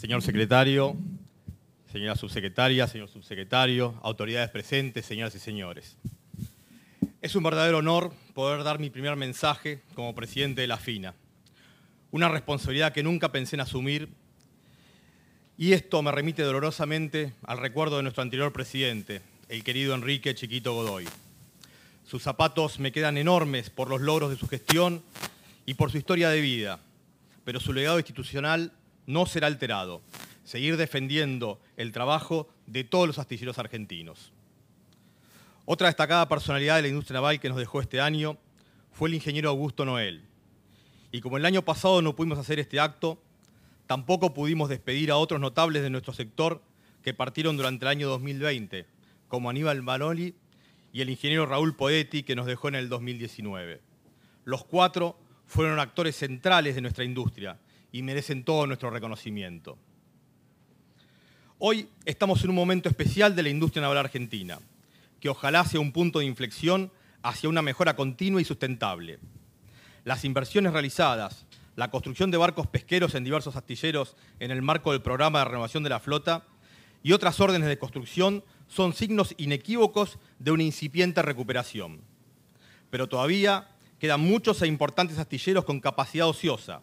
señor secretario, señora subsecretaria, señor subsecretario, autoridades presentes, señoras y señores. Es un verdadero honor poder dar mi primer mensaje como presidente de la FINA, una responsabilidad que nunca pensé en asumir y esto me remite dolorosamente al recuerdo de nuestro anterior presidente, el querido Enrique Chiquito Godoy. Sus zapatos me quedan enormes por los logros de su gestión y por su historia de vida, pero su legado institucional no será alterado. Seguir defendiendo el trabajo de todos los astilleros argentinos. Otra destacada personalidad de la industria naval que nos dejó este año fue el ingeniero Augusto Noel. Y como el año pasado no pudimos hacer este acto, tampoco pudimos despedir a otros notables de nuestro sector que partieron durante el año 2020, como Aníbal Manoli y el ingeniero Raúl Poeti que nos dejó en el 2019. Los cuatro fueron actores centrales de nuestra industria y merecen todo nuestro reconocimiento. Hoy estamos en un momento especial de la industria naval argentina, que ojalá sea un punto de inflexión hacia una mejora continua y sustentable. Las inversiones realizadas, la construcción de barcos pesqueros en diversos astilleros en el marco del programa de renovación de la flota y otras órdenes de construcción son signos inequívocos de una incipiente recuperación. Pero todavía quedan muchos e importantes astilleros con capacidad ociosa,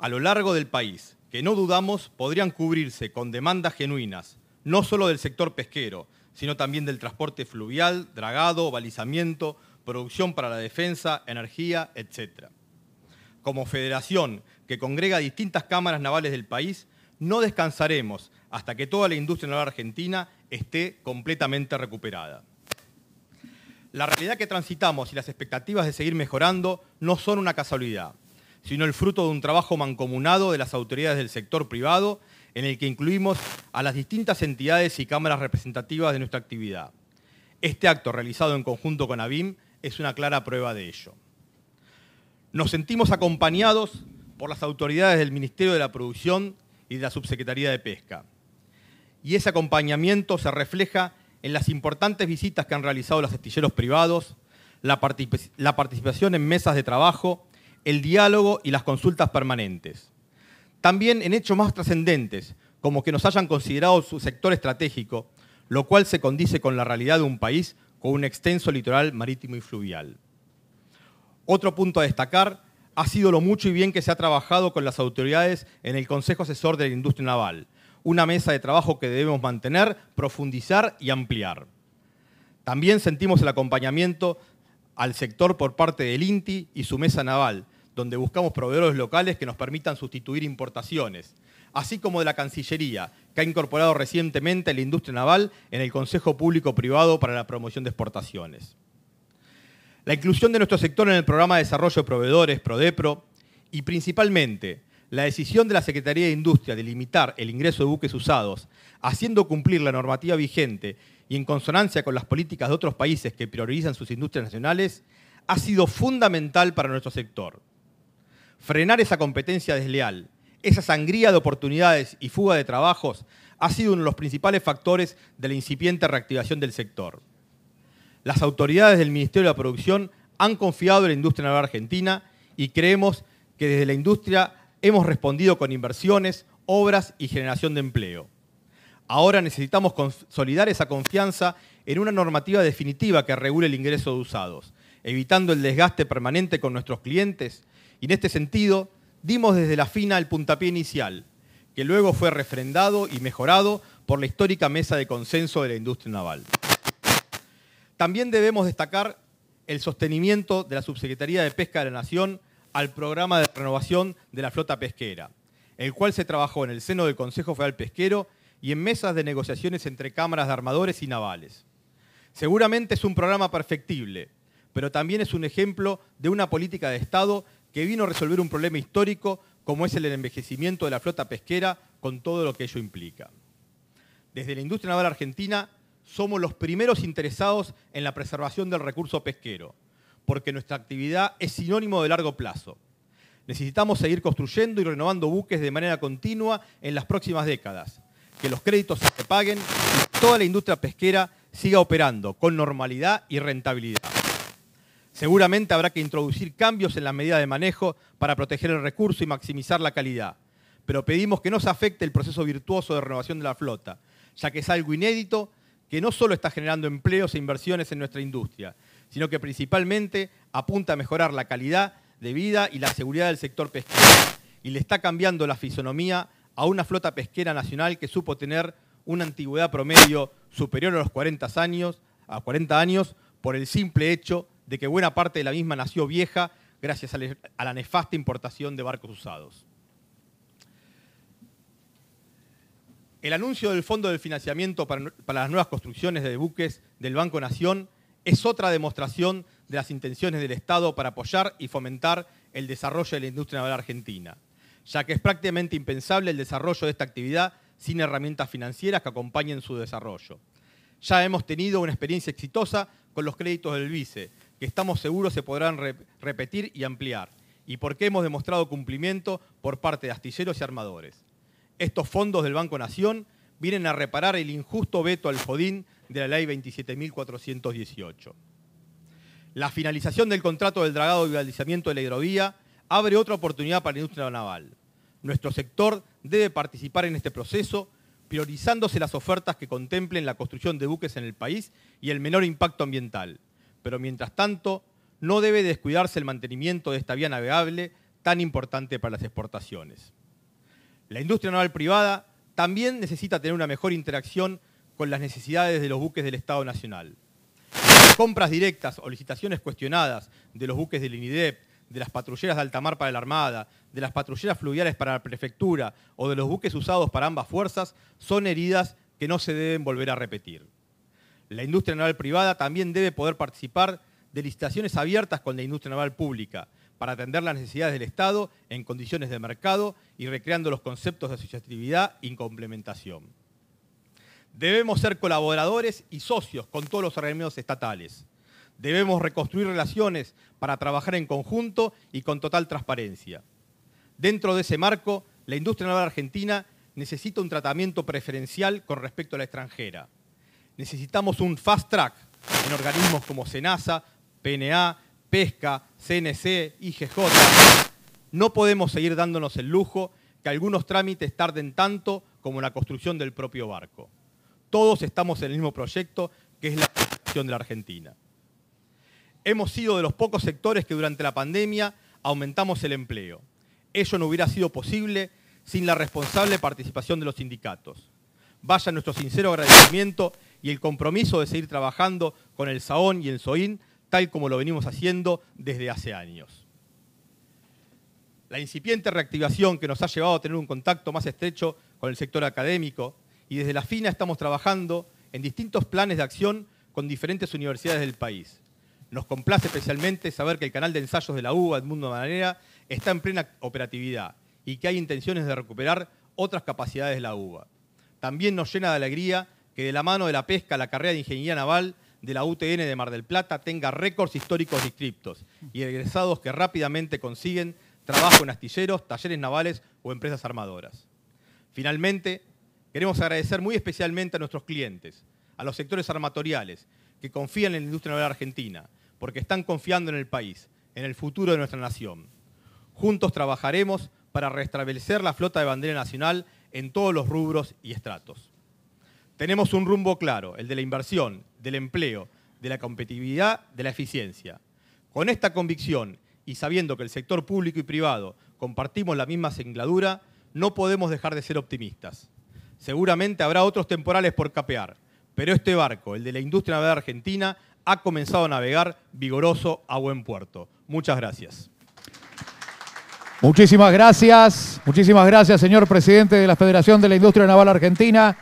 a lo largo del país, que no dudamos podrían cubrirse con demandas genuinas, no solo del sector pesquero, sino también del transporte fluvial, dragado, balizamiento, producción para la defensa, energía, etc. Como federación que congrega distintas cámaras navales del país, no descansaremos hasta que toda la industria naval argentina esté completamente recuperada. La realidad que transitamos y las expectativas de seguir mejorando no son una casualidad sino el fruto de un trabajo mancomunado de las autoridades del sector privado, en el que incluimos a las distintas entidades y cámaras representativas de nuestra actividad. Este acto realizado en conjunto con ABIM es una clara prueba de ello. Nos sentimos acompañados por las autoridades del Ministerio de la Producción y de la Subsecretaría de Pesca. Y ese acompañamiento se refleja en las importantes visitas que han realizado los astilleros privados, la participación en mesas de trabajo el diálogo y las consultas permanentes. También en hechos más trascendentes, como que nos hayan considerado su sector estratégico, lo cual se condice con la realidad de un país con un extenso litoral marítimo y fluvial. Otro punto a destacar ha sido lo mucho y bien que se ha trabajado con las autoridades en el Consejo Asesor de la Industria Naval, una mesa de trabajo que debemos mantener, profundizar y ampliar. También sentimos el acompañamiento al sector por parte del INTI y su mesa naval, donde buscamos proveedores locales que nos permitan sustituir importaciones, así como de la Cancillería, que ha incorporado recientemente la industria naval en el Consejo Público-Privado para la Promoción de Exportaciones. La inclusión de nuestro sector en el Programa de Desarrollo de Proveedores, PRODEPRO, y principalmente la decisión de la Secretaría de Industria de limitar el ingreso de buques usados, haciendo cumplir la normativa vigente y en consonancia con las políticas de otros países que priorizan sus industrias nacionales, ha sido fundamental para nuestro sector. Frenar esa competencia desleal, esa sangría de oportunidades y fuga de trabajos ha sido uno de los principales factores de la incipiente reactivación del sector. Las autoridades del Ministerio de la Producción han confiado en la industria naval argentina y creemos que desde la industria hemos respondido con inversiones, obras y generación de empleo. Ahora necesitamos consolidar esa confianza en una normativa definitiva que regule el ingreso de usados, evitando el desgaste permanente con nuestros clientes. Y en este sentido, dimos desde la FINA el puntapié inicial, que luego fue refrendado y mejorado por la histórica mesa de consenso de la industria naval. También debemos destacar el sostenimiento de la Subsecretaría de Pesca de la Nación al programa de renovación de la flota pesquera, el cual se trabajó en el seno del Consejo Federal Pesquero y en mesas de negociaciones entre cámaras de armadores y navales. Seguramente es un programa perfectible, pero también es un ejemplo de una política de Estado que vino a resolver un problema histórico como es el envejecimiento de la flota pesquera con todo lo que ello implica. Desde la industria naval argentina somos los primeros interesados en la preservación del recurso pesquero, porque nuestra actividad es sinónimo de largo plazo. Necesitamos seguir construyendo y renovando buques de manera continua en las próximas décadas, que los créditos se paguen y toda la industria pesquera siga operando con normalidad y rentabilidad. Seguramente habrá que introducir cambios en la medida de manejo para proteger el recurso y maximizar la calidad, pero pedimos que no se afecte el proceso virtuoso de renovación de la flota, ya que es algo inédito que no solo está generando empleos e inversiones en nuestra industria, sino que principalmente apunta a mejorar la calidad de vida y la seguridad del sector pesquero y le está cambiando la fisonomía a una flota pesquera nacional que supo tener una antigüedad promedio superior a los 40 años, a 40 años por el simple hecho de que buena parte de la misma nació vieja gracias e, a la nefasta importación de barcos usados. El anuncio del Fondo de Financiamiento para, las Nuevas Construcciones de Buques del Banco Nación es otra demostración de las intenciones del Estado para apoyar y fomentar el desarrollo de la industria naval argentina ya que es prácticamente impensable el desarrollo de esta actividad sin herramientas financieras que acompañen su desarrollo. Ya hemos tenido una experiencia exitosa con los créditos del vice, que estamos seguros se podrán repetir y ampliar, y porque hemos demostrado cumplimiento por parte de astilleros y armadores. Estos fondos del Banco Nación vienen a reparar el injusto veto al FODIN de la Ley 27.418. La finalización del contrato del dragado y balizamiento de la hidrovía abre otra oportunidad para la industria naval. Nuestro sector debe participar en este proceso, priorizándose las ofertas que contemplen la construcción de buques en el país y el menor impacto ambiental. Pero mientras tanto, no debe descuidarse el mantenimiento de esta vía navegable tan importante para las exportaciones. La industria naval privada también necesita tener una mejor interacción con las necesidades de los buques del Estado Nacional. compras directas o licitaciones cuestionadas de los buques del INIDEP de las patrulleras de alta mar para la Armada, de las patrulleras fluviales para la Prefectura o de los buques usados para ambas fuerzas son heridas que no se deben volver a repetir. La industria naval privada también debe poder participar de licitaciones abiertas con la industria naval pública para atender las necesidades del Estado en condiciones de mercado y recreando los conceptos de asociatividad y complementación. Debemos ser colaboradores y socios con todos los organismos estatales, Debemos reconstruir relaciones para trabajar en conjunto y con total transparencia. Dentro de ese marco, la industria naval argentina necesita un tratamiento preferencial con respecto a la extranjera. Necesitamos un fast track en organismos como SENASA, PNA, Pesca, CNC, y GJ. No podemos seguir dándonos el lujo que algunos trámites tarden tanto como la construcción del propio barco. Todos estamos en el mismo proyecto que es la construcción de la Argentina. Hemos sido de los pocos sectores que durante la pandemia aumentamos el empleo. Ello no hubiera sido posible sin la responsable participación de los sindicatos. Vaya nuestro sincero agradecimiento y el compromiso de seguir trabajando con el SAON y el SOIN, tal como lo venimos haciendo desde hace años. La incipiente reactivación que nos ha llevado a tener un contacto más estrecho con el sector académico y desde la FINA estamos trabajando en distintos planes de acción con diferentes universidades del país. Nos complace especialmente saber que el canal de ensayos de la UBA, Edmundo Manera, está en plena operatividad y que hay intenciones de recuperar otras capacidades de la UBA. También nos llena de alegría que de la mano de la pesca la carrera de Ingeniería Naval de la UTN de Mar del Plata tenga récords históricos inscriptos y egresados que rápidamente consiguen trabajo en astilleros, talleres navales o empresas armadoras. Finalmente, queremos agradecer muy especialmente a nuestros clientes, a los sectores armatoriales que confían en la industria naval argentina, porque están confiando en el país, en el futuro de nuestra nación. Juntos trabajaremos para restablecer la flota de bandera nacional en todos los rubros y estratos. Tenemos un rumbo claro, el de la inversión, del empleo, de la competitividad, de la eficiencia. Con esta convicción y sabiendo que el sector público y privado compartimos la misma singladura, no podemos dejar de ser optimistas. Seguramente habrá otros temporales por capear, pero este barco, el de la industria naval argentina, ha comenzado a navegar vigoroso a buen puerto. Muchas gracias. Muchísimas gracias, muchísimas gracias, señor presidente de la Federación de la Industria Naval Argentina.